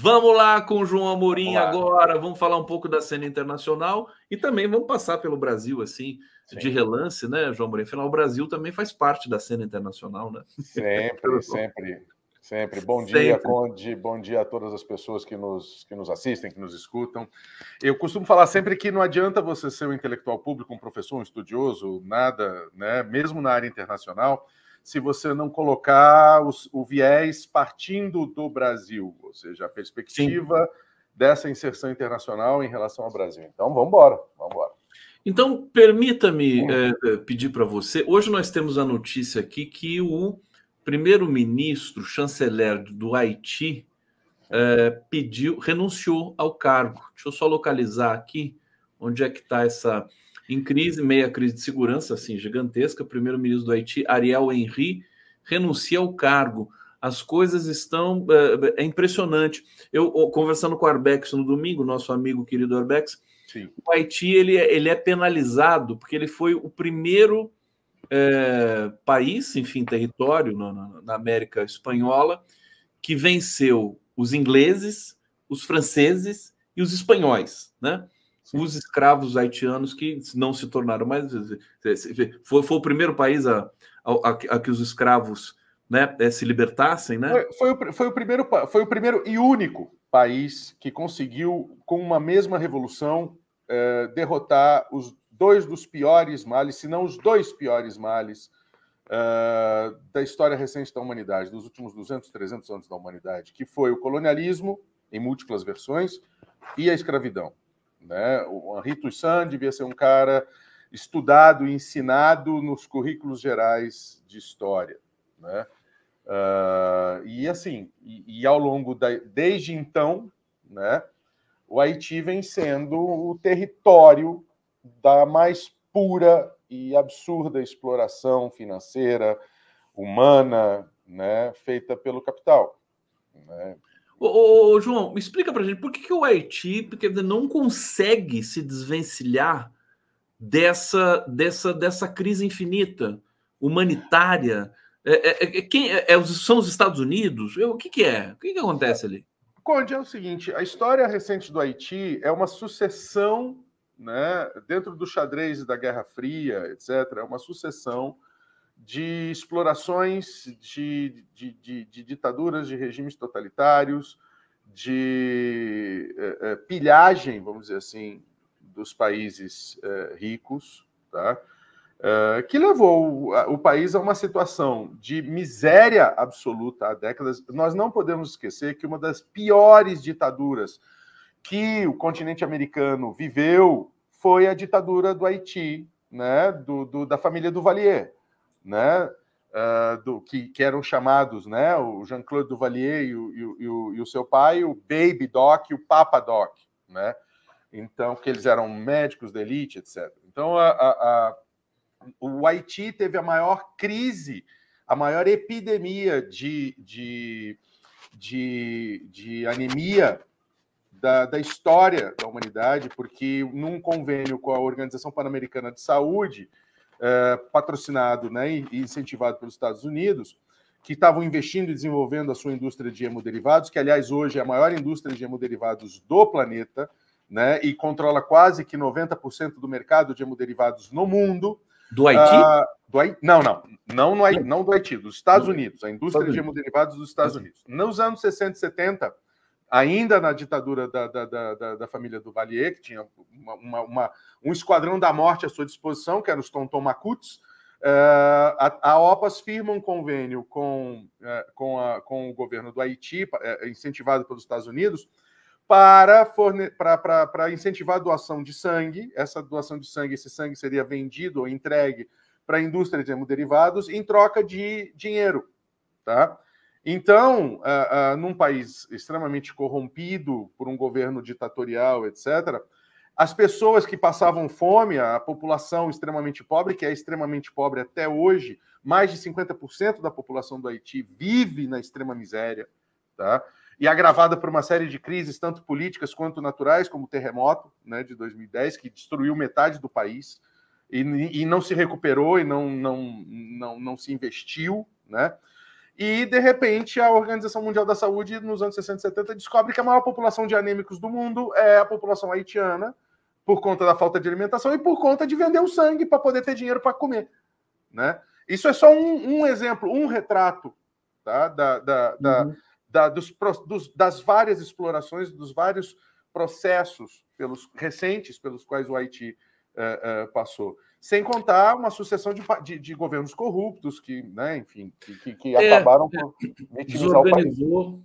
Vamos lá com o João Amorim vamos agora. Vamos falar um pouco da cena internacional e também vamos passar pelo Brasil, assim, Sim. de relance, né, João Amorim? Afinal, o Brasil também faz parte da cena internacional, né? Sempre, sempre. Sempre. Bom sempre. dia, Conde. Bom dia a todas as pessoas que nos, que nos assistem, que nos escutam. Eu costumo falar sempre que não adianta você ser um intelectual público, um professor, um estudioso, nada, né? Mesmo na área internacional, se você não colocar os, o viés partindo do Brasil, ou seja, a perspectiva Sim. dessa inserção internacional em relação ao Brasil. Então, vamos embora, vamos embora. Então, permita-me é, pedir para você. Hoje nós temos a notícia aqui que o primeiro-ministro, chanceler do Haiti, é, pediu, renunciou ao cargo. Deixa eu só localizar aqui onde é que está essa em crise, meia crise de segurança, assim, gigantesca, primeiro-ministro do Haiti, Ariel Henry, renuncia ao cargo. As coisas estão. Eh, eh, é, impressionante. Eu, conversando com o Arbex no domingo, nosso amigo querido Arbex, Sim. o Haiti ele, é, ele é penalizado porque ele foi o primeiro é, país, enfim, território na América Espanhola que venceu os ingleses, os franceses e os espanhóis, né? os escravos haitianos que não se tornaram mais. Foi, foi o primeiro país a, a, a que os escravos né, eh, se libertassem, né? Foi, foi, o, foi, o primeiro, foi o primeiro e único país que conseguiu, com uma mesma revolução, eh, derrotar os dois dos piores males, se não os dois piores males eh, da história recente da humanidade, dos últimos 200, 300 anos da humanidade, que foi o colonialismo, em múltiplas versões, e a escravidão. Né? O Henri Toussaint devia ser um cara estudado e ensinado nos currículos gerais de história. Né? Uh, e assim, e, e, ao longo da, desde então, né, o Haiti vem sendo o território da mais pura e absurda exploração financeira, humana, né, feita pelo capital. Né? Ô, ô, ô, João, me explica pra gente por que, que o Haiti porque não consegue se desvencilhar dessa, dessa, dessa crise infinita humanitária. É, é, é quem, é, é são os Estados Unidos? Eu, o que, que é? O que, que acontece ali? Conde, é o seguinte: a história recente do Haiti é uma sucessão, né, dentro do xadrez da Guerra Fria, etc., é uma sucessão de explorações de, de, de, de ditaduras, de regimes totalitários, de é, é, pilhagem, vamos dizer assim, dos países é, ricos, tá? que levou o, o país a uma situação de miséria absoluta há décadas. Nós não podemos esquecer que uma das piores ditaduras que o continente americano viveu foi a ditadura do Haiti, né, do, do da família do Valier né? Uh, do, que, que, eram chamados, né? O Jean-Claude Duvalier e o, e, o, e o, seu pai, o Baby Doc e o Papa Doc, né? Então, que eles eram médicos de elite, etc. Então, a, a, a, o Haiti teve a maior crise, a maior epidemia de, de, de, de anemia da, da história da humanidade, porque num convênio com a Organização Pan-Americana de Saúde, é, patrocinado né, e incentivado pelos Estados Unidos, que estavam investindo e desenvolvendo a sua indústria de hemoderivados, que, aliás, hoje é a maior indústria de hemoderivados do planeta, né, e controla quase que 90% do mercado de hemoderivados no mundo. Do Haiti? Ah, do Haiti? Não, não. Não, no Haiti, não do Haiti, dos Estados Unidos, a indústria de hemoderivados dos Estados Unidos. Nos anos 60 e 70, ainda na ditadura da, da, da, da família do Valier, que tinha uma, uma, uma, um esquadrão da morte à sua disposição, que eram os Tonton Macuts, Uh, eh, a, a, OPAS firma um convênio com, uh, com, a, com, o governo do Haiti, uh, incentivado pelos Estados Unidos, para, forne para incentivar a doação de sangue. Essa doação de sangue, esse sangue seria vendido ou entregue para a indústria de hemoderivados em troca de dinheiro. Tá? Então, uh, uh, num país extremamente corrompido por um governo ditatorial, etc., as pessoas que passavam fome, a população extremamente pobre, que é extremamente pobre até hoje, mais de 50% da população do Haiti vive na extrema miséria, tá? e agravada por uma série de crises, tanto políticas quanto naturais, como o terremoto né, de 2010, que destruiu metade do país e, e não se recuperou e não, não, não, não se investiu. Né? E, de repente, a Organização Mundial da Saúde, nos anos 60 e 70, descobre que a maior população de anêmicos do mundo é a população haitiana, por conta da falta de alimentação e por conta de vender o sangue para poder ter dinheiro para comer. Né? Isso é só um, um exemplo, um retrato tá? da, da, da, uhum. da dos, dos, das várias explorações, dos vários processos pelos recentes pelos quais o Haiti uh, uh, passou sem contar uma sucessão de, de, de governos corruptos que, né, enfim, que, que, que é, acabaram é, por desorganizou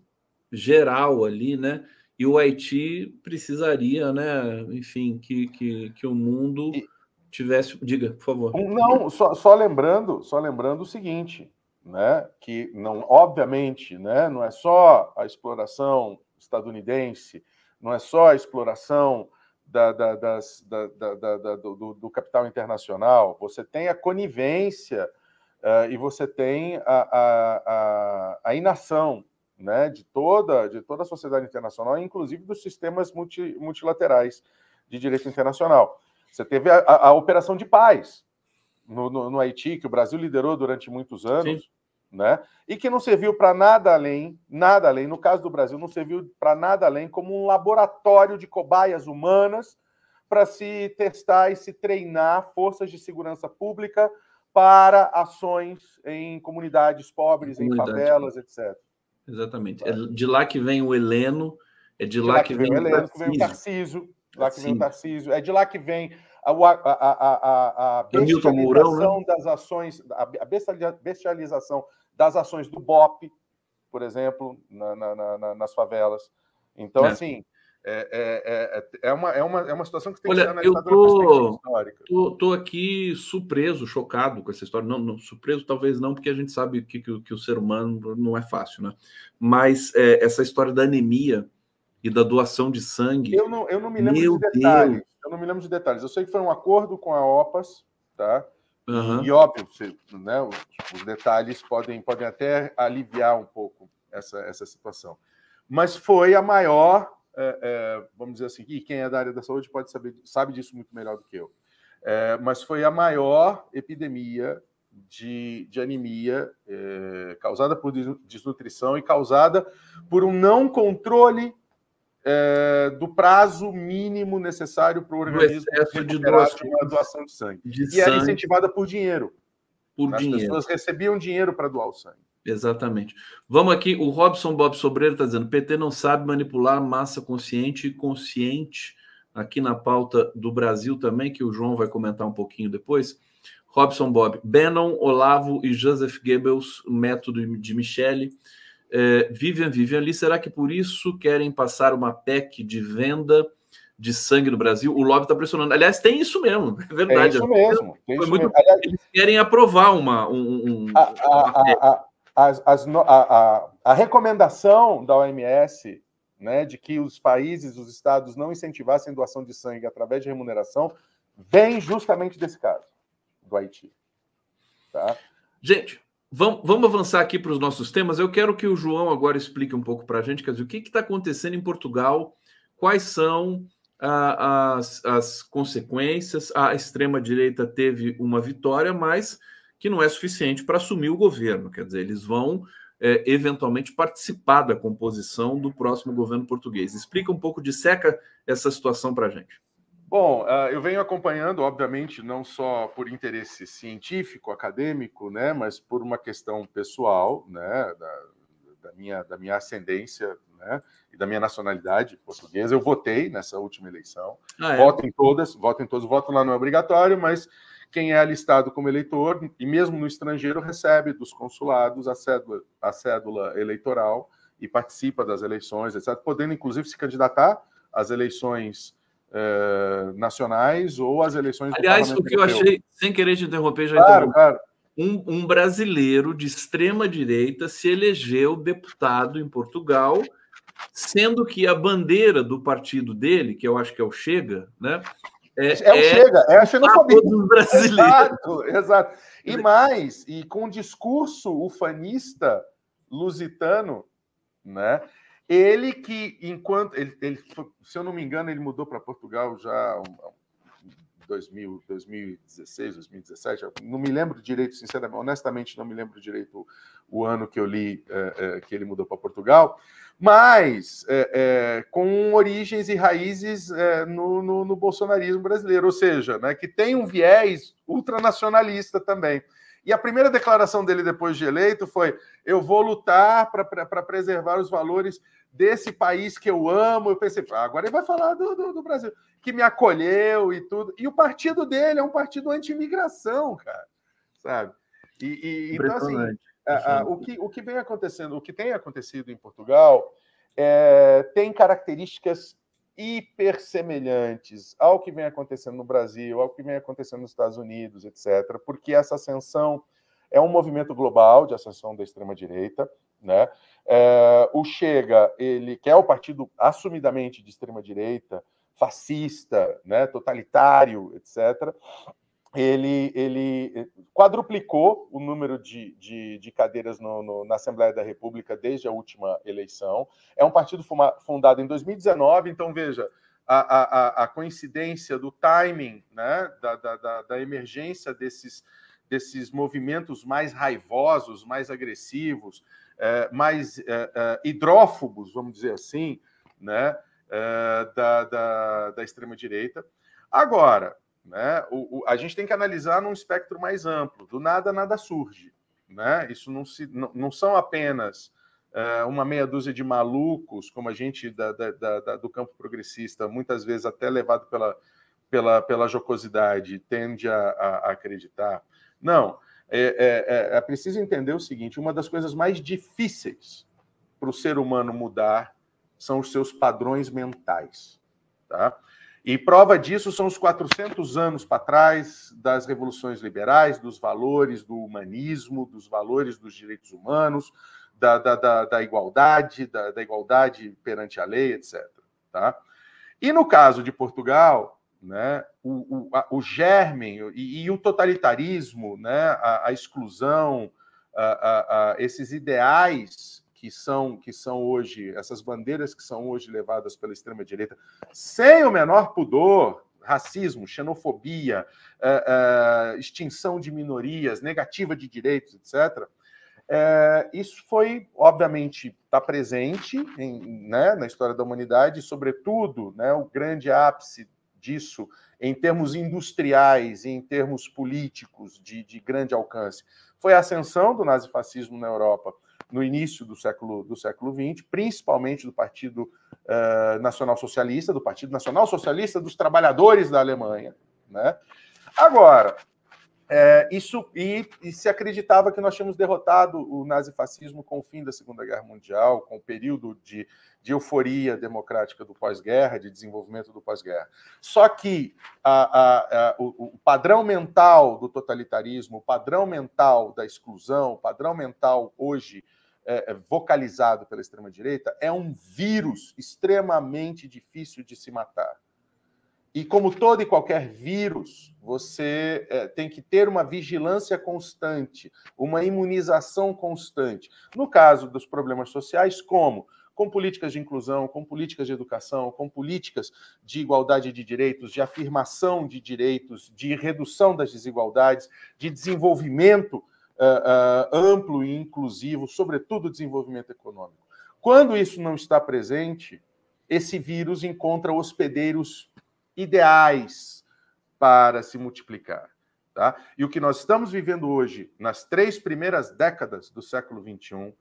geral ali, né? E o Haiti precisaria, né, enfim, que, que, que o mundo e, tivesse. Diga, por favor. Não, só, só lembrando, só lembrando o seguinte, né? Que não, obviamente, né, não é só a exploração estadunidense, não é só a exploração da, da, das, da, do, do, capital internacional, você tem a conivência uh, e você tem a, a, a, a inação né, de, toda, de toda a sociedade internacional, inclusive dos sistemas multi, multilaterais de direito internacional. Você teve a, a, a operação de paz no, no, no, Haiti, que o Brasil liderou durante muitos anos. Sim né? E que não serviu para nada além, nada além, no caso do Brasil, não serviu para nada além como um laboratório de cobaias humanas para se testar e se treinar forças de segurança pública para ações em comunidades pobres, Comunidade. em favelas, etc. Exatamente. É de lá que vem o Heleno, é de, de lá, lá, que, vem, vem o Heleno, Tarciso. que vem o Tarciso, lá que vem o Tarciso, é de lá que vem a, a, a, a bestialização Mourão, né? das ações, a bestialização das ações do BOP, por exemplo, na, na, na, nas favelas. Então, é. assim, é, é, é, uma, é, uma, é uma situação que tem Olha, que ser analisada eu tô, histórica. Tô, aqui surpreso, chocado com essa história. Não, não surpreso talvez não, porque a gente sabe que, que, que o ser humano não é fácil, né? Mas é, essa história da anemia e da doação de sangue. Eu não, eu não me lembro Meu de detalhes. Deus. Eu não me lembro de detalhes. Eu sei que foi um acordo com a OPAS, tá? Uhum. E óbvio, se, né, os, detalhes podem, podem até aliviar um pouco essa, essa situação. Mas foi a maior, é, é, vamos dizer assim, e quem é da área da saúde pode saber, sabe disso muito melhor do que eu. É, mas foi a maior epidemia de, de anemia é, causada por desnutrição e causada por um não controle é, do prazo mínimo necessário para o organismo recuperar a doação de sangue. De e sangue. era incentivada por dinheiro. Por As dinheiro. pessoas recebiam dinheiro para doar o sangue. Exatamente. Vamos aqui, o Robson Bob Sobreiro está dizendo: PT não sabe manipular massa consciente e consciente. Aqui na pauta do Brasil também, que o João vai comentar um pouquinho depois. Robson Bob, Bannon, Olavo e Joseph Goebbels, método de Michele. É, Vivian, Vivian ali, será que por isso querem passar uma PEC de venda de sangue no Brasil? O lobby está pressionando. Aliás, tem isso mesmo, é, é verdade. É isso mesmo. isso muito... mesmo. Aliás, Eles querem aprovar uma. Um, a, a, a, a, a recomendação da OMS né, de que os países, os estados não incentivassem doação de sangue através de remuneração, vem justamente desse caso, do Haiti. Tá? Gente, Vamos, avançar aqui para os nossos temas. Eu quero que o João agora explique um pouco para a gente, quer dizer, o que está acontecendo em Portugal, quais são ah, as, as consequências. A extrema-direita teve uma vitória, mas que não é suficiente para assumir o governo. Quer dizer, eles vão é, eventualmente participar da composição do próximo governo português. Explica um pouco de seca essa situação para a gente. Bom, ah, eu venho acompanhando, obviamente, não só por interesse científico, acadêmico, né, mas por uma questão pessoal, né, da, da minha, da minha ascendência, né, e da minha nacionalidade portuguesa. Eu votei nessa última eleição. Ah, é? Voto em todas, voto em todos. voto lá não é obrigatório, mas quem é alistado como eleitor, e mesmo no estrangeiro, recebe dos consulados a cédula, a cédula eleitoral e participa das eleições, etc., podendo, inclusive, se candidatar às eleições é, nacionais ou as eleições. Aliás, o que eu achei, sem querer te interromper, já claro, claro. Um, um brasileiro de extrema direita se elegeu deputado em Portugal, sendo que a bandeira do partido dele, que eu acho que é o Chega, né, é, é, é, chega, é a xenofobia. brasileiro. Exato, exato. E mais, e com o discurso ufanista lusitano, né? Ele que, enquanto. Ele, ele se eu não me engano, ele mudou para Portugal já em 2000, 2016, 2017. Não me lembro direito, sinceramente, honestamente, não me lembro direito o, ano que eu li é, é, que ele mudou para Portugal, mas é, é, com origens e raízes é, no, no, no, bolsonarismo brasileiro, ou seja, né, que tem um viés ultranacionalista também. E a primeira declaração dele depois de eleito foi: eu vou lutar para preservar os valores desse país que eu amo. Eu pensei, ah, agora ele vai falar do, do, do, Brasil, que me acolheu e tudo. E o partido dele é um partido anti-imigração, cara, sabe? E, e então, assim, a, a, o, que, o que vem acontecendo, o que tem acontecido em Portugal é, tem características hiper semelhantes ao que vem acontecendo no Brasil, ao que vem acontecendo nos Estados Unidos, etc., porque essa ascensão é um movimento global de ascensão da extrema-direita, né? É, o Chega, ele que é o partido assumidamente de extrema-direita, fascista, né, totalitário, etc., ele, ele quadruplicou o número de, de, de cadeiras no, no, na Assembleia da República desde a última eleição. É um partido fuma, fundado em 2019, então veja, a, a, a coincidência do timing né, da, da, da emergência desses, desses movimentos mais raivosos, mais agressivos, é, mais é, é, hidrófobos, vamos dizer assim, né, da, da, da extrema-direita. Agora, né, o, o, a gente tem que analisar num espectro mais amplo. Do nada, nada surge. Né? Isso não, se, não, não são apenas uma meia dúzia de malucos, como a gente da, da, da, do campo progressista, muitas vezes até levado pela, pela, pela jocosidade, tende a, a, a acreditar. Não, é, é, é, é preciso entender o seguinte: uma das coisas mais difíceis para o ser humano mudar são os seus padrões mentais. Tá? E prova disso são os 400 anos para trás das revoluções liberais, dos valores do humanismo, dos valores dos direitos humanos, da, da, da, da igualdade, da, da igualdade perante a lei, etc. Tá? E no caso de Portugal, né, o, o, a, o germe e, e, o totalitarismo, né, a, a exclusão, a, a, esses ideais que são, que são hoje, essas bandeiras que são hoje levadas pela extrema-direita, sem o menor pudor, racismo, xenofobia, eh, eh, extinção de minorias, negativa de direitos, etc., é, eh, isso foi, obviamente, está presente em, né, na história da humanidade, e, sobretudo, né, o grande ápice disso em termos industriais e em termos políticos de, de grande alcance foi a ascensão do nazifascismo na Europa no início do século do século XX, principalmente do Partido uh, eh, Nacional Socialista, do Partido Nacional Socialista dos Trabalhadores da Alemanha, né? Agora, é, isso, e, e, se acreditava que nós tínhamos derrotado o nazifascismo com o fim da Segunda Guerra Mundial, com o período de, de euforia democrática do pós-guerra, de desenvolvimento do pós-guerra. Só que a, a, a, o, o, padrão mental do totalitarismo, o padrão mental da exclusão, o padrão mental hoje é, é vocalizado pela extrema-direita, é um vírus extremamente difícil de se matar e como todo e qualquer vírus, você é, tem que ter uma vigilância constante, uma imunização constante. No caso dos problemas sociais, como? Com políticas de inclusão, com políticas de educação, com políticas de igualdade de direitos, de afirmação de direitos, de redução das desigualdades, de desenvolvimento uh, uh, amplo e inclusivo, sobretudo desenvolvimento econômico. Quando isso não está presente, esse vírus encontra hospedeiros ideais para se multiplicar. Tá? E o que nós estamos vivendo hoje, nas três primeiras décadas do século XXI,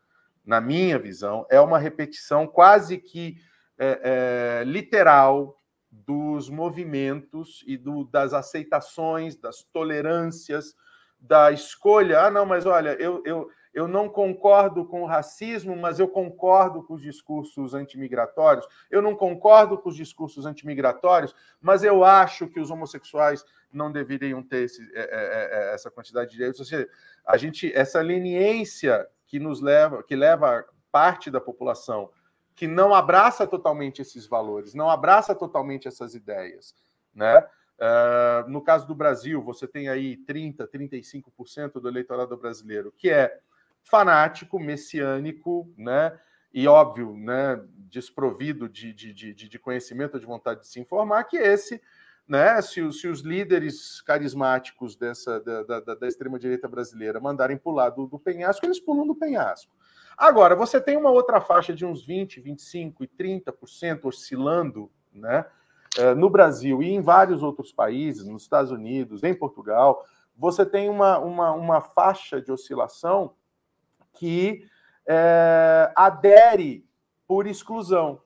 na minha visão, é uma repetição quase que é, é, literal dos movimentos e do, das aceitações, das tolerâncias, da escolha. Ah, não, mas olha, eu, eu eu não concordo com o racismo, mas eu concordo com os discursos antimigratórios, eu não concordo com os discursos antimigratórios, mas eu acho que os homossexuais não deveriam ter esse, é, é, é, é essa quantidade de direitos. Ou seja, a gente, essa leniência que nos leva, que leva parte da população que não abraça totalmente esses valores, não abraça totalmente essas ideias, né? Uh, no caso do Brasil, você tem aí 30%, 35% do eleitorado brasileiro que é fanático, messiânico, né? E óbvio, né? Desprovido de, de, de, de conhecimento, de vontade de se informar, que esse, né? Se, se os líderes carismáticos dessa da, da, da extrema-direita brasileira mandarem pular do, do penhasco, eles pulam do penhasco. Agora, você tem uma outra faixa de uns 20, 25 e 30% oscilando, né? Eh, no Brasil e em vários outros países, nos Estados Unidos, em Portugal, você tem uma, uma, uma faixa de oscilação que é, adere por exclusão.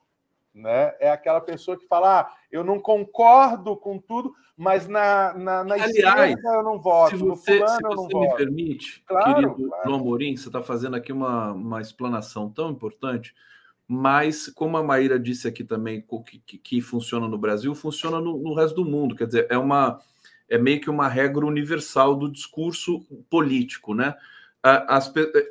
Né? É aquela pessoa que fala: ah, eu não concordo com tudo, mas na, na, na Aliás, eu não voto. Se você, fulano, se você me voto. permite, claro, querido claro. João Amorim, você está fazendo aqui uma, uma explanação tão importante, mas como a Maíra disse aqui também, que, que, que funciona no Brasil, funciona no, no resto do mundo. Quer dizer, é uma é meio que uma regra universal do discurso político, né? a,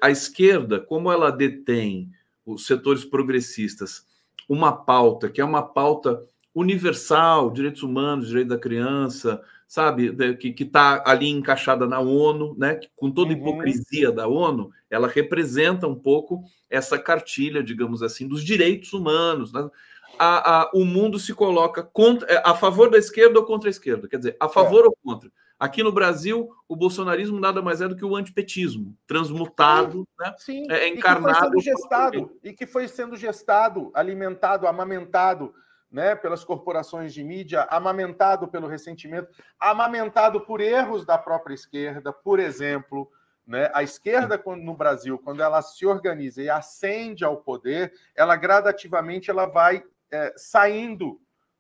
a esquerda, como ela detém os setores progressistas, uma pauta que é uma pauta universal, direitos humanos, direito da criança, sabe, que está ali encaixada na ONU, né, que, com toda a uhum. hipocrisia da ONU, ela representa um pouco essa cartilha, digamos assim, dos direitos humanos. Né? A, a, o mundo se coloca contra, é, a favor da esquerda ou contra a esquerda, quer dizer, a favor é. ou contra. Aqui no Brasil, o bolsonarismo nada mais é do que o antipetismo, transmutado, sim, né? Sim. É, encarnado. É e que, gestado, e que foi sendo gestado, alimentado, amamentado né, pelas corporações de mídia, amamentado pelo ressentimento, amamentado por erros da própria esquerda, por exemplo. Né? A esquerda quando, no Brasil, quando ela se organiza e ascende ao poder, ela gradativamente ela vai é, saindo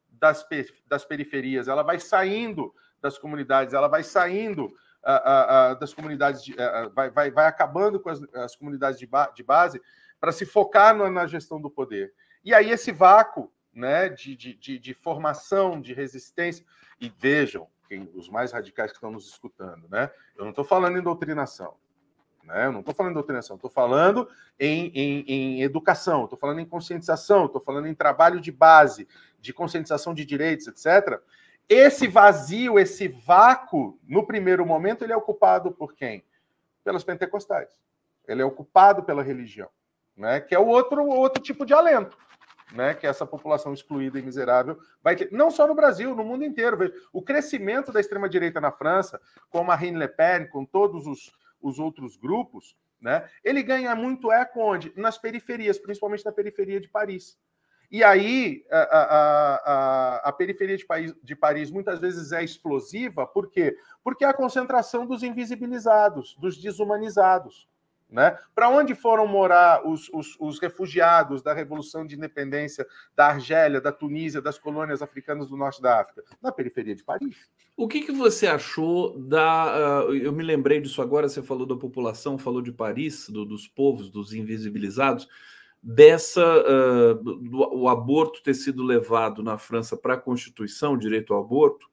das, das periferias, ela vai saindo das comunidades, ela vai saindo ah, ah, ah, das comunidades, de, vai, vai, vai acabando com as, as comunidades de, ba, de base para se focar na, na gestão do poder. E aí esse vácuo né, de, de, de, de, formação, de resistência. E vejam, quem, os mais radicais que estão nos escutando, né? Eu não estou falando em doutrinação. Né? Eu não estou falando em doutrinação, estou falando em, em, em educação, estou falando em conscientização, estou falando em trabalho de base, de conscientização de direitos, etc. Esse vazio, esse vácuo, no primeiro momento, ele é ocupado por quem? Pelos pentecostais. Ele é ocupado pela religião, né? que é o outro, outro tipo de alento. Né, que é essa população excluída e miserável vai ter, não só no Brasil, no mundo inteiro. Veja, o crescimento da extrema-direita na França, com Marine Le Pen, com todos os, os outros grupos, né, ele ganha muito eco onde? Nas periferias, principalmente na periferia de Paris. E aí, a, a, a, a periferia de, país, de Paris muitas vezes é explosiva, por quê? Porque é a concentração dos invisibilizados, dos desumanizados. Né? Para onde foram morar os, os, os, refugiados da Revolução de Independência da Argélia, da Tunísia, das colônias africanas do norte da África? Na periferia de Paris. O que, que você achou da. Uh, eu me lembrei disso agora, você falou da população, falou de Paris, do, dos povos, dos invisibilizados dessa uh, do, o aborto ter sido levado na França para a Constituição, direito ao aborto,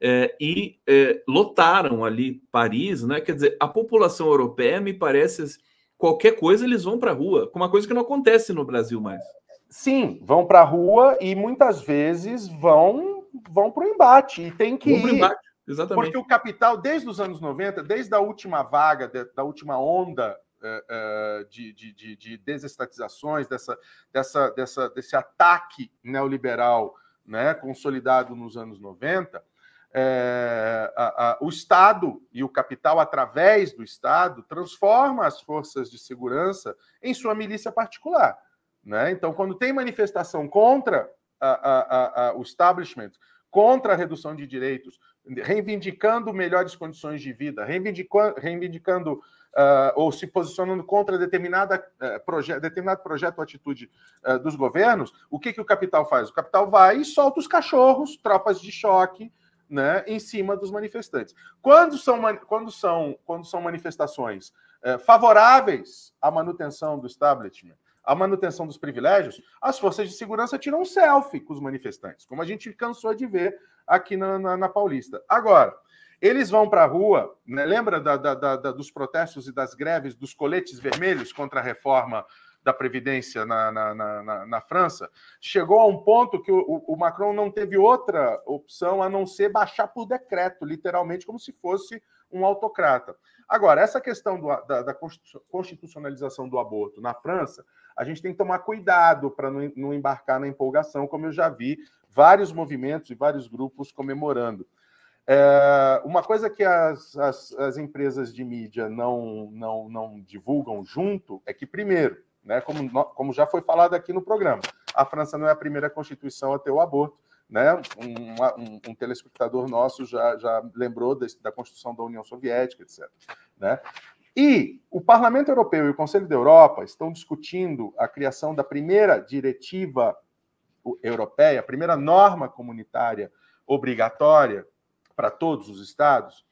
é, e é, lotaram ali Paris, né? Quer dizer, a população europeia me parece qualquer coisa eles vão para a rua, uma coisa que não acontece no Brasil mais. Sim, vão para a rua e muitas vezes vão vão para o embate e tem que ir. Embate, exatamente. Porque o capital desde os anos 90, desde a última vaga da última onda eh, eh, de, de, de desestatizações, dessa, dessa, dessa, desse ataque neoliberal né, consolidado nos anos 90, é, eh, a, a, o Estado e o capital, através do Estado, transforma as forças de segurança em sua milícia particular. Né? Então, quando tem manifestação contra a, o establishment, contra a redução de direitos, reivindicando melhores condições de vida, reivindicando, reivindicando uh, ou se posicionando contra determinada, uh, proje determinado projeto ou atitude uh, dos governos, o que, que o capital faz? O capital vai e solta os cachorros, tropas de choque, né, em cima dos manifestantes. Quando são, quando são, quando são manifestações eh, favoráveis à manutenção do establishment, à manutenção dos privilégios, as forças de segurança tiram um selfie com os manifestantes, como a gente cansou de ver aqui na, na, na Paulista. Agora, eles vão para a rua, né? lembra da, da, da, dos protestos e das greves dos coletes vermelhos contra a reforma da Previdência na, na, na, na França? Chegou a um ponto que o, o, Macron não teve outra opção a não ser baixar por decreto, literalmente, como se fosse um autocrata. Agora, essa questão do, da, constitucionalização do aborto na França, a gente tem que tomar cuidado para não, não embarcar na empolgação, como eu já vi vários movimentos e vários grupos comemorando. É, uma coisa que as, as, as, empresas de mídia não, não, não divulgam junto é que, primeiro, né, como, como já foi falado aqui no programa, a França não é a primeira constituição a ter o aborto. Né? Um, um, um telespectador nosso já, já lembrou desse, da Constituição da União Soviética, etc. Né? E o Parlamento Europeu e o Conselho da Europa estão discutindo a criação da primeira diretiva europeia, a primeira norma comunitária obrigatória para todos os estados,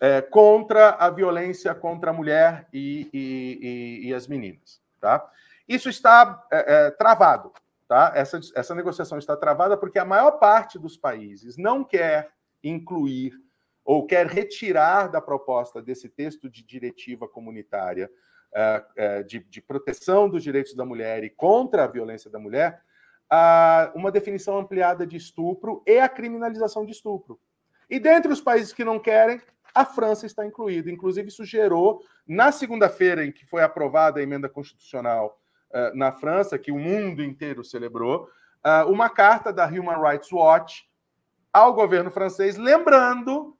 é, contra a violência contra a mulher e, e, e, e as meninas. Tá? Isso está é, é, travado. Tá? Essa, essa negociação está travada porque a maior parte dos países não quer incluir ou quer retirar da proposta desse texto de diretiva comunitária é, é, de, de, proteção dos direitos da mulher e contra a violência da mulher, uma definição ampliada de estupro e a criminalização de estupro. E dentre os países que não querem, a França está incluída. Inclusive, isso gerou, na segunda-feira em que foi aprovada a emenda constitucional uh, na França, que o mundo inteiro celebrou, uh, uma carta da Human Rights Watch ao governo francês, lembrando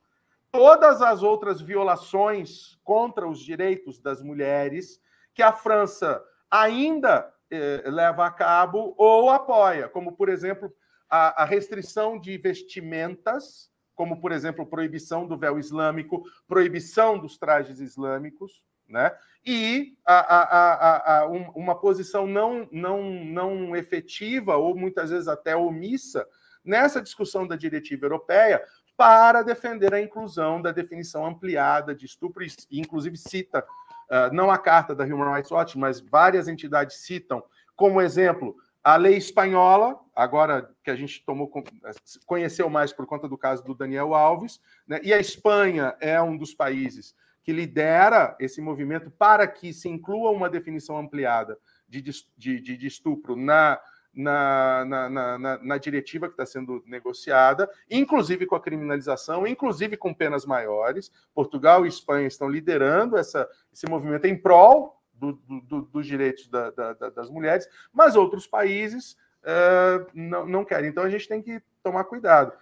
todas as outras violações contra os direitos das mulheres que a França ainda eh, leva a cabo ou apoia, como, por exemplo, a, a restrição de vestimentas como, por exemplo, proibição do véu islâmico, proibição dos trajes islâmicos, né? e a, a, a, um, uma posição não, não, não efetiva ou muitas vezes até omissa nessa discussão da diretiva europeia para defender a inclusão da definição ampliada de estupro, e inclusive cita, uh, não a carta da Human Rights Watch, mas várias entidades citam como exemplo a lei espanhola, agora que a gente tomou eh, conheceu mais por conta do caso do Daniel Alves, né? e a Espanha é um dos países que lidera esse movimento para que se inclua uma definição ampliada de, de, de, de estupro na, na, na, na, na, diretiva que está sendo negociada, inclusive com a criminalização, inclusive com penas maiores. Portugal e Espanha estão liderando essa, esse movimento em prol do, do, dos direitos da, da, das mulheres, mas outros países uh, não, não querem. Então a gente tem que tomar cuidado.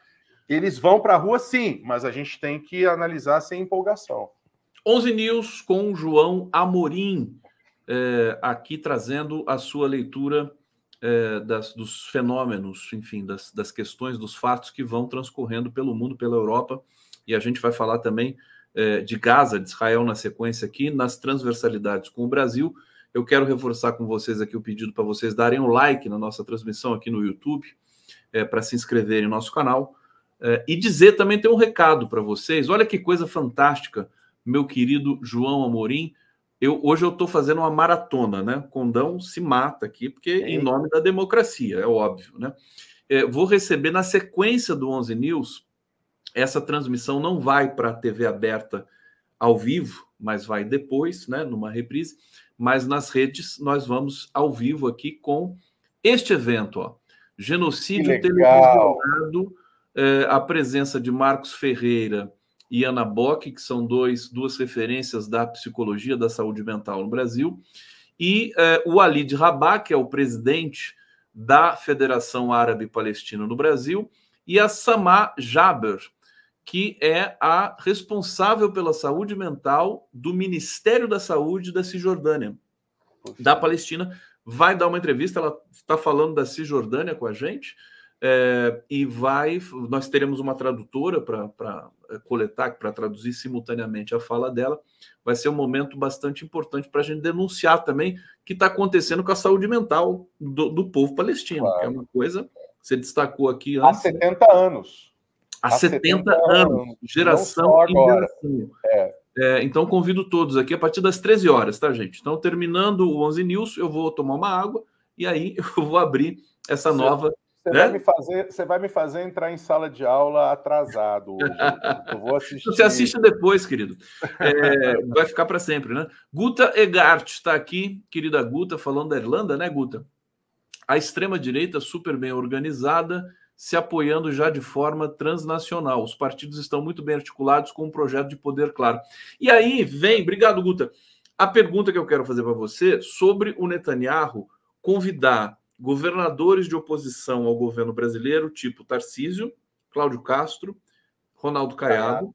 Eles vão para a rua, sim, mas a gente tem que analisar sem empolgação. 11 News com João Amorim, é, aqui trazendo a sua leitura é, das, dos fenômenos, enfim, das, das questões, dos fatos que vão transcorrendo pelo mundo, pela Europa, e a gente vai falar também é, de Gaza, de Israel, na sequência aqui, nas transversalidades com o Brasil. Eu quero reforçar com vocês aqui o pedido para vocês darem um like na nossa transmissão aqui no YouTube, é, para se inscreverem no nosso canal. É, e dizer também tem um recado para vocês. Olha que coisa fantástica, meu querido João Amorim. Eu, hoje eu estou fazendo uma maratona, né? Condão se mata aqui, porque é. em nome da democracia, é óbvio, né? É, vou receber na sequência do 11 News essa transmissão não vai para a TV aberta ao vivo, mas vai depois, né, numa reprise. Mas nas redes nós vamos ao vivo aqui com este evento, ó. Genocídio televisionado, é, a presença de Marcos Ferreira e Ana Bock, que são dois, duas referências da psicologia da saúde mental no Brasil, e é, o Alid Rabat, que é o presidente da Federação Árabe Palestina no Brasil, e a Samar Jaber, que é a responsável pela saúde mental do Ministério da Saúde da Cisjordânia, Poxa. da Palestina. Vai dar uma entrevista, ela está falando da Cisjordânia com a gente. É, e vai. Nós teremos uma tradutora para é, coletar, para traduzir simultaneamente a fala dela. Vai ser um momento bastante importante para a gente denunciar também o que está acontecendo com a saúde mental do, do povo palestino, claro. que é uma coisa que você destacou aqui antes. Há 70 anos há, 70, 70 anos, anos, geração e geração. É. É, então, convido todos aqui a partir das 13 horas, tá, gente? Então, terminando o 11 News, eu vou tomar uma água e aí eu vou abrir essa nova. Você, né? vai me fazer, você vai me fazer entrar em sala de aula atrasado. Hoje. Eu vou assistir. Você assiste depois, querido. É, vai ficar para sempre, né? Guta Egart está aqui, querida Guta, falando da Irlanda, né, Guta? A extrema-direita super bem organizada se apoiando já de forma transnacional. Os partidos estão muito bem articulados com um projeto de poder claro. E aí vem, obrigado, Guta, a pergunta que eu quero fazer para você sobre o Netanyahu convidar governadores de oposição ao governo brasileiro, tipo Tarcísio, Cláudio Castro, Ronaldo Caiado,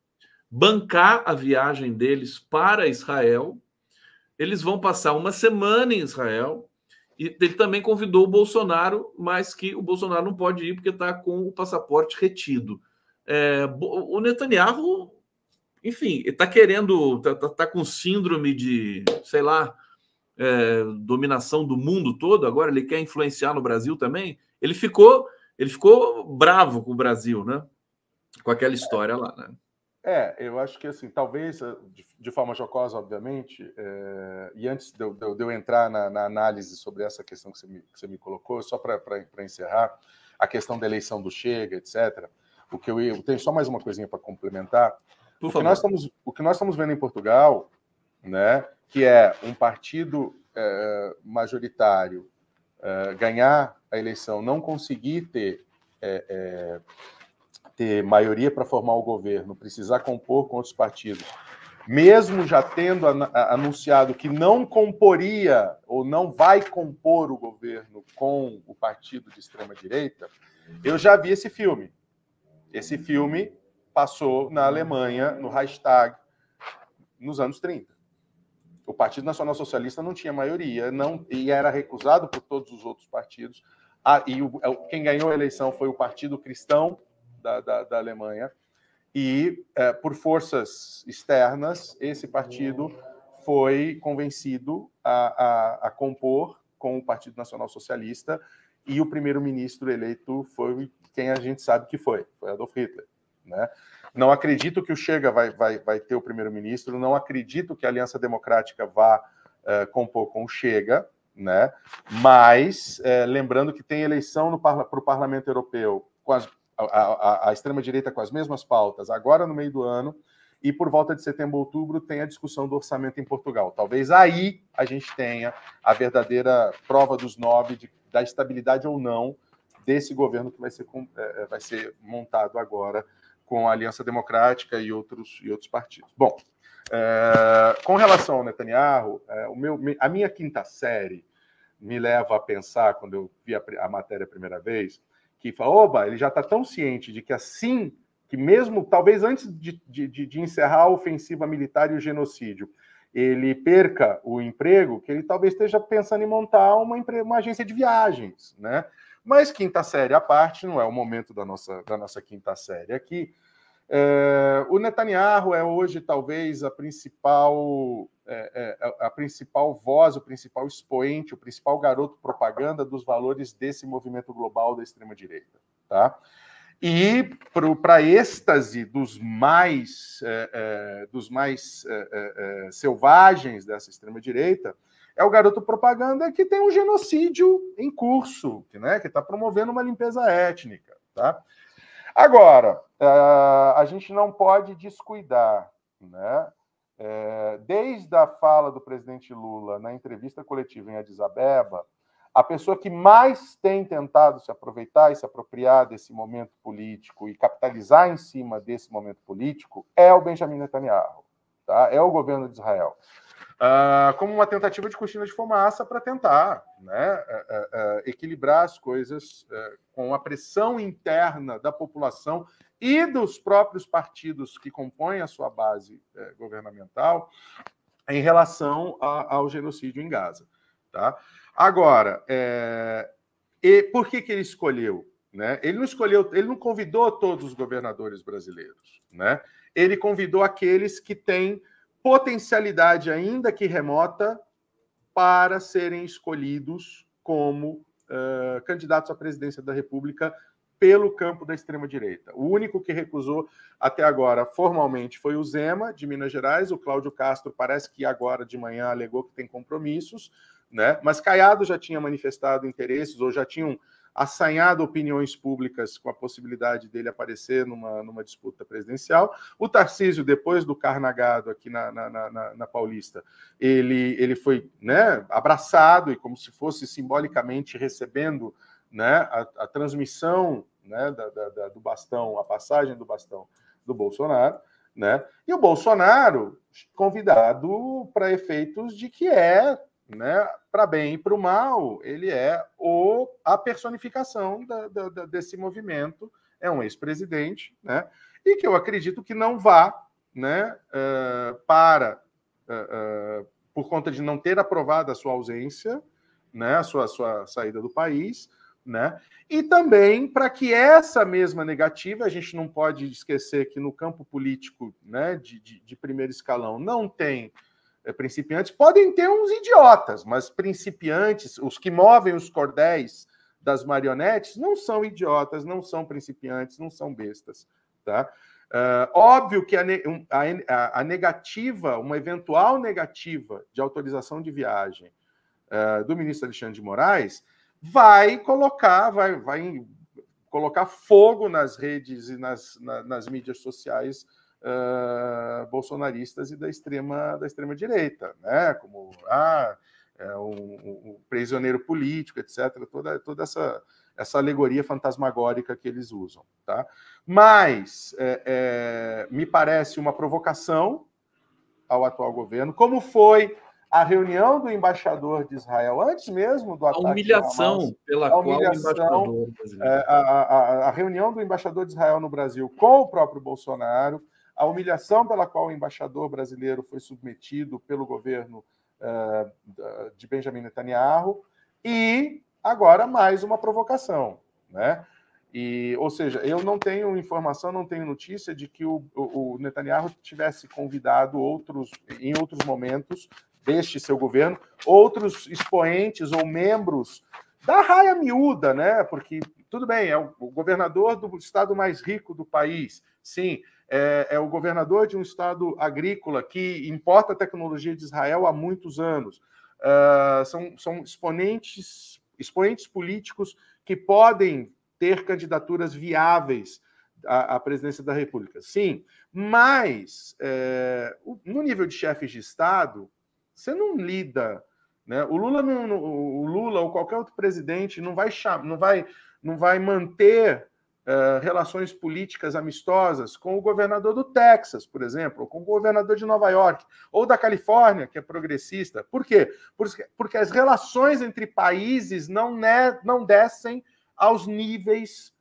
bancar a viagem deles para Israel. Eles vão passar uma semana em Israel, e ele também convidou o Bolsonaro, mas que o Bolsonaro não pode ir porque está com o passaporte retido. É, o Netanyahu, enfim, está querendo, está tá, tá, com síndrome de, sei lá, é, dominação do mundo todo. Agora ele quer influenciar no Brasil também. Ele ficou, ele ficou bravo com o Brasil, né? Com aquela história lá, né? É, eu acho que assim, talvez eh, de, forma jocosa, obviamente, é, e antes de eu, de eu entrar na, na, análise sobre essa questão que você me, que você me colocou, só para encerrar, a questão da eleição do Chega, etc. O que eu, eu tenho só mais uma coisinha para complementar. Por o, favor. que nós estamos, o que nós estamos vendo em Portugal, né, que é um partido é, majoritário é, ganhar a eleição, não conseguir ter ter maioria para formar o governo, precisar compor com outros partidos, mesmo já tendo anunciado que não comporia ou não vai compor o governo com o partido de extrema-direita, eu já vi esse filme. Esse filme passou na Alemanha, no hashtag, nos anos 30. O Partido Nacional Socialista não tinha maioria não, e era recusado por todos os outros partidos. Ah, e o, é, quem ganhou a eleição foi o Partido Cristão da, da, da Alemanha. E, é, por forças externas, esse partido foi convencido a, a, a compor com o Partido Nacional Socialista e o primeiro-ministro eleito foi quem a gente sabe que foi, foi Adolf Hitler. Né? Não acredito que o Chega vai, vai, vai ter o primeiro-ministro, não acredito que a Aliança Democrática vá é, compor com o Chega, né? mas é, lembrando que tem eleição para o Parlamento Europeu com as a, a, a extrema-direita com as mesmas pautas, agora no meio do ano, e por volta de setembro, outubro, tem a discussão do orçamento em Portugal. Talvez aí a gente tenha a verdadeira prova dos nove de, da estabilidade ou não desse governo que vai ser, é, é, vai ser montado agora com a Aliança Democrática e outros, e outros partidos. Bom, é, com relação ao Netanyahu, é, o meu, a minha quinta série me leva a pensar, quando eu vi a, a matéria a primeira vez, que fala, oba, ele já está tão ciente de que assim, que mesmo talvez antes de, de, de encerrar a ofensiva militar e o genocídio, ele perca o emprego, que ele talvez esteja pensando em montar uma, uma agência de viagens, né? Mas quinta série à parte, não é o momento da nossa, da nossa quinta série aqui. É, o Netanyahu é hoje talvez a principal é, é, a principal voz, o principal expoente, o principal garoto propaganda dos valores desse movimento global da extrema direita, tá? E para êxtase dos mais é, é, dos mais é, selvagens dessa extrema direita é o garoto propaganda que tem um genocídio em curso, né? Que está promovendo uma limpeza étnica, tá? Agora, é, a gente não pode descuidar, né? É, desde a fala do presidente Lula na entrevista coletiva em Addis Abeba, a pessoa que mais tem tentado se aproveitar e se apropriar desse momento político e capitalizar em cima desse momento político é o Benjamin Netanyahu, tá? é o governo de Israel uh, como uma tentativa de cortina de fumaça para tentar né, uh, uh, equilibrar as coisas com a pressão interna da população e dos próprios partidos que compõem a sua base governamental em relação a, ao genocídio em Gaza. Tá? Agora, é, e por que, que ele escolheu? Né? Ele não escolheu, ele não convidou todos os governadores brasileiros. Né? Ele convidou aqueles que têm potencialidade, ainda que remota, para serem escolhidos como uh, candidatos à presidência da República pelo campo da extrema-direita. O único que recusou até agora formalmente foi o Zema, de Minas Gerais. O Cláudio Castro parece que agora de manhã alegou que tem compromissos, né? mas Caiado já tinha manifestado interesses ou já tinham assanhado opiniões públicas com a possibilidade dele aparecer numa, numa disputa presidencial. O Tarcísio, depois do carnagado aqui na, na, na, na Paulista, ele, ele foi né, abraçado e como se fosse simbolicamente recebendo né, a, a transmissão né, da, da, do bastão, a passagem do bastão do Bolsonaro. Né? E o Bolsonaro convidado para efeitos de que é né? Para bem e para o mal, ele é o, a personificação da, da, da, desse movimento. É um ex-presidente, né? E que eu acredito que não vá, né? Uh, para uh, uh, por conta de não ter aprovado a sua ausência, né? A sua, sua saída do país, né? E também para que essa mesma negativa, a gente não pode esquecer que no campo político, né? De, de, de primeiro escalão não tem é, principiantes, podem ter uns idiotas, mas principiantes, os que movem os cordéis das marionetes, não são idiotas, não são principiantes, não são bestas. Tá? Uh, óbvio que a, a, a, negativa, uma eventual negativa de autorização de viagem uh, do ministro Alexandre de Moraes vai colocar, vai, vai colocar fogo nas redes e nas, na, nas mídias sociais uh, bolsonaristas e da extrema, da extrema direita, né? Como ah, é um, um, prisioneiro político, etc. Toda, toda essa, essa alegoria fantasmagórica que eles usam, tá? Mas é, é, me parece uma provocação ao atual governo, como foi a reunião do embaixador de Israel antes mesmo do ataque. A humilhação Hamas, pela a humilhação, qual o embaixador é, A, a, a, reunião do embaixador de Israel no Brasil com o próprio Bolsonaro, a humilhação pela qual o embaixador brasileiro foi submetido pelo governo uh, de Benjamin Netanyahu e agora mais uma provocação, né? E, ou seja, eu não tenho informação, não tenho notícia de que o, o, Netanyahu tivesse convidado outros, em outros momentos deste seu governo, outros expoentes ou membros da raia miúda, né? Porque, tudo bem, é o governador do estado mais rico do país, sim, é, é o governador de um estado agrícola que importa tecnologia de Israel há muitos anos. Uh, são são exponentes, expoentes políticos que podem ter candidaturas viáveis à, à presidência da República, sim, mas é, no nível de chefes de Estado, você não lida né? O Lula não, o Lula ou qualquer outro presidente não vai não vai não vai manter uh, relações políticas amistosas com o governador do Texas, por exemplo, ou com o governador de Nova York, ou da Califórnia, que é progressista. Por quê? Porque, porque as relações entre países não, né, não descem aos níveis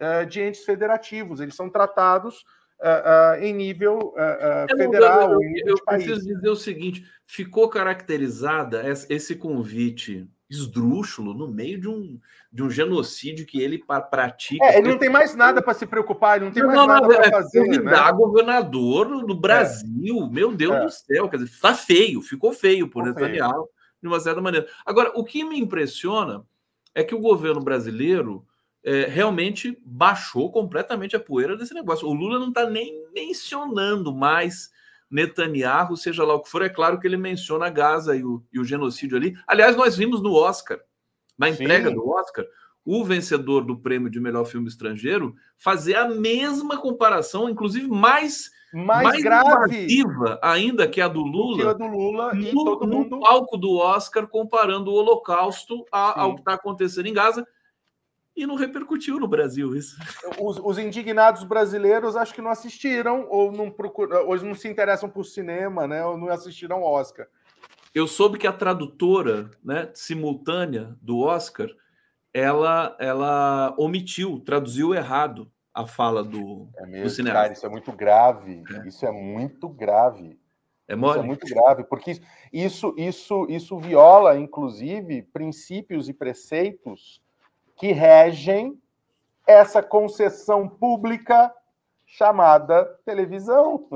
uh, de entes federativos. Eles são tratados uh, em nível ah, é, federal. eu, eu, eu preciso né? dizer o seguinte: ficou caracterizada esse convite esdrúxulo no meio de um, de um genocídio que ele pratica. É, ele não tem mais nada para se preocupar, ele não tem não, mais não, nada para fazer. É, é fazer. Né? governador do Brasil, é. meu Deus do céu, quer dizer, está feio, ficou feio por Netanyahu, de uma certa maneira. Agora, o que me impressiona é que o governo brasileiro é, realmente baixou completamente a poeira desse negócio. O Lula não está nem mencionando mais Netanyahu, seja lá o que for. É claro que ele menciona Gaza e o, e o genocídio ali. Aliás, nós vimos no Oscar, na entrega Sim. do Oscar, o vencedor do prêmio de melhor filme estrangeiro fazer a mesma comparação, inclusive mais mais, mais grave ainda que a do Lula, do Lula no, mundo... no, palco do Oscar comparando o Holocausto a, ao que está acontecendo em Gaza e não repercutiu no Brasil isso. Os, os, indignados brasileiros acho que não assistiram ou não procuram, ou não se interessam por cinema, né? Ou não assistiram Oscar. Eu soube que a tradutora, né, simultânea do Oscar, ela ela omitiu, traduziu errado a fala do, é mesmo, do cinema. Cara, isso é muito grave. É. Isso é muito grave. É, mole? isso é muito grave, porque isso, isso, isso viola, inclusive, princípios e preceitos que regem essa concessão pública chamada televisão.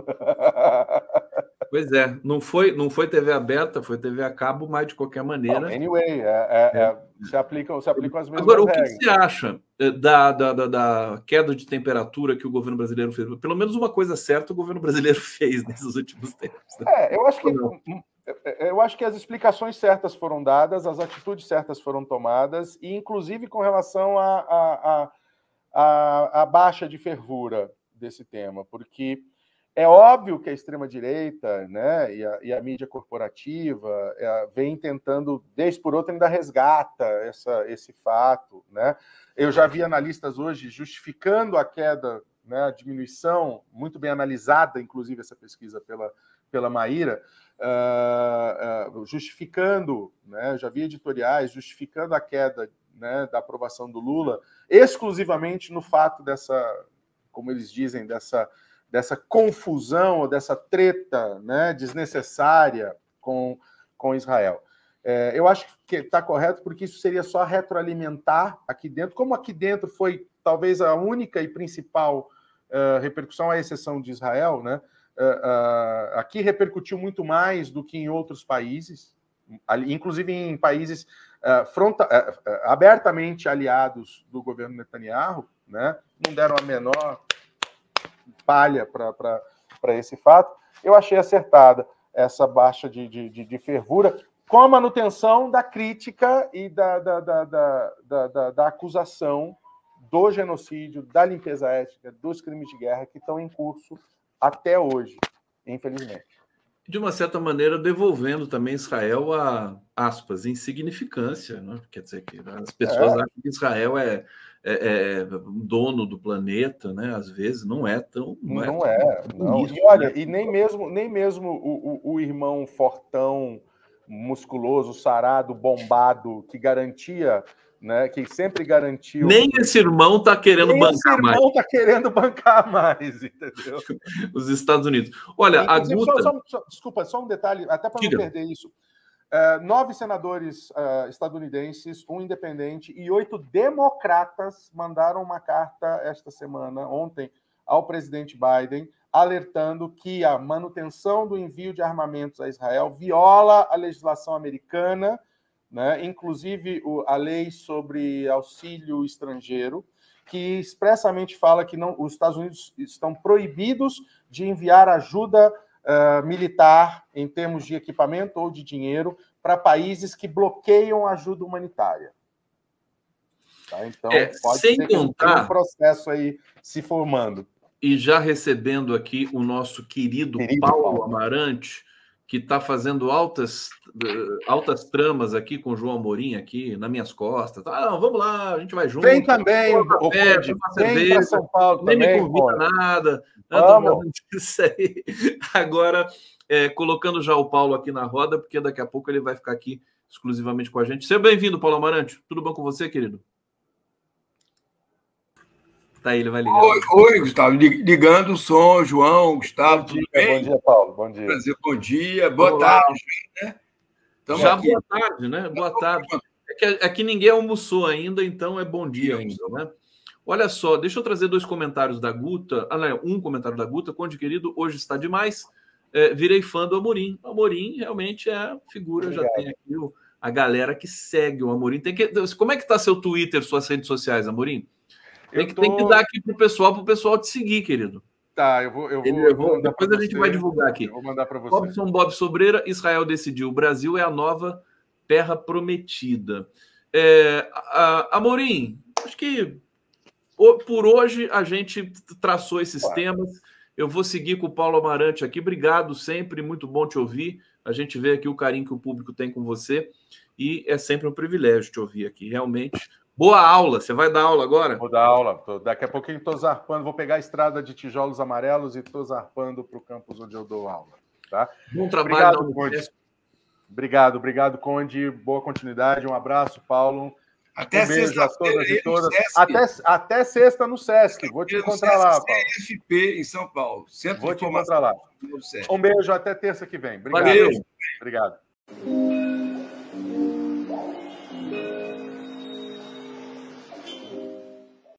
Pois é, não foi, não foi TV aberta, foi TV a cabo, mas de qualquer maneira. anyway, é, é, é, se, aplicam, se aplicam as mesmas Agora, regras. o que você acha eh, da, da, da, da, queda de temperatura que o governo brasileiro fez? Pelo menos uma coisa certa o governo brasileiro fez nesses últimos tempos. Né? É, eu acho que é, é, eu acho que as explicações certas foram dadas, as atitudes certas foram tomadas, e inclusive com relação à a, a, a, a, baixa de fervura desse tema, porque é óbvio que a extrema-direita né, e, a, e a mídia corporativa é, vem tentando, vez por outra, ainda resgata essa, esse fato. Né? Eu já vi analistas hoje justificando a queda, né, a diminuição, muito bem analisada, inclusive, essa pesquisa pela, pela Maíra, uh, justificando, né, já vi editoriais justificando a queda né, da aprovação do Lula exclusivamente no fato dessa, como eles dizem, dessa, dessa confusão, dessa treta né, desnecessária com, com Israel. É, eu acho que está correto porque isso seria só retroalimentar aqui dentro, como aqui dentro foi talvez a única e principal uh, repercussão, à exceção de Israel, né? Eh, eh, aqui repercutiu muito mais do que em outros países, inclusive em países eh, fronta, abertamente aliados do governo Netanyahu, né? não deram a menor palha para esse fato. Eu achei acertada essa baixa de, de, de, fervura com a manutenção da crítica e da, da, da, da, da acusação do genocídio, da limpeza étnica, dos crimes de guerra que estão em curso até hoje, infelizmente. De uma certa maneira, devolvendo também Israel a, aspas, insignificância. Né? Quer dizer, que as pessoas é. acham que Israel é, é, é, dono do planeta, né? Às vezes não é tão. Não, é não é. é tão não. e né? olha, né? e nem mesmo, nem mesmo o, o, o, irmão fortão, musculoso, sarado, bombado, que garantia né? Que sempre garantiu. Nem esse irmão está querendo Nem bancar esse irmão mais. está querendo bancar mais, entendeu? Os Estados Unidos. Olha, e, a Guta... Só, só, desculpa, só um detalhe, até para não perder isso. É, nove senadores uh, estadunidenses, um independente e oito democratas mandaram uma carta esta semana, ontem, ao presidente Biden, alertando que a manutenção do envio de armamentos a Israel viola a legislação americana né? inclusive a lei sobre auxílio estrangeiro, que expressamente fala que não, os Estados Unidos estão proibidos de enviar ajuda uh, militar em termos de equipamento ou de dinheiro para países que bloqueiam ajuda humanitária. Tá? Então, é, pode sem ser contar... que um processo aí se formando. E já recebendo aqui o nosso querido, querido Paulo, Paulo Amarante, que está fazendo altas, eh, altas tramas aqui com o João Amorim aqui nas minhas costas. Ah, não, vamos lá, a gente vai junto. Vem também, pô, café, vem cerveja, São Paulo nem também, me convida nada. Vamos. Isso aí. Agora, é, colocando já o Paulo aqui na roda, porque daqui a pouco ele vai ficar aqui exclusivamente com a gente. Seja bem-vindo, Paulo Amarante. Tudo bom com você, querido? Tá aí, ele vai ligar. Oi, oi, Gustavo. Ligando o som, João, Gustavo. Bom dia, bom dia Paulo. Bom dia. Prazer, bom dia. Boa Olá. tarde. Né? Já aqui. boa tarde, né? Boa tarde. É, é que ninguém almoçou ainda, então é bom dia ainda, né? Olha só, deixa eu trazer dois comentários da Guta. Ah, não, é um comentário da Guta. Conde querido, hoje está demais. É, virei fã do Amorim. O Amorim realmente é figura, Obrigado. já tem aqui o, a galera que segue o Amorim. Tem que, como é que está seu Twitter, suas redes sociais, Amorim? Tem que, tô... tem que dar aqui pro pessoal, pro pessoal te seguir, querido. Tá, eu vou. Eu vou, eu vou depois a gente vai divulgar aqui. Eu vou mandar para você. Robson Bob Sobreira, Israel decidiu. O Brasil é a nova terra prometida. É, a, Amorim, acho que por hoje a gente traçou esses claro. temas. Eu vou seguir com o Paulo Amarante aqui. Obrigado sempre, muito bom te ouvir. A gente vê aqui o carinho que o público tem com você e é sempre um privilégio te ouvir aqui. Realmente, Boa aula. Você vai dar aula agora? Vou dar aula. Daqui a pouquinho estou zarpando. Vou pegar a estrada de tijolos amarelos e estou zarpando para o campus onde eu dou aula. Tá? Bom trabalho. Obrigado, Conde. Obrigado, obrigado, Conde. Boa continuidade. Um abraço, Paulo. Até um sexta Até, até sexta no Sesc. Vou te encontrar lá, Paulo. CFP em São Paulo. Centro Vou te encontrar lá. Um beijo até terça que vem. Obrigado. Valeu. Obrigado.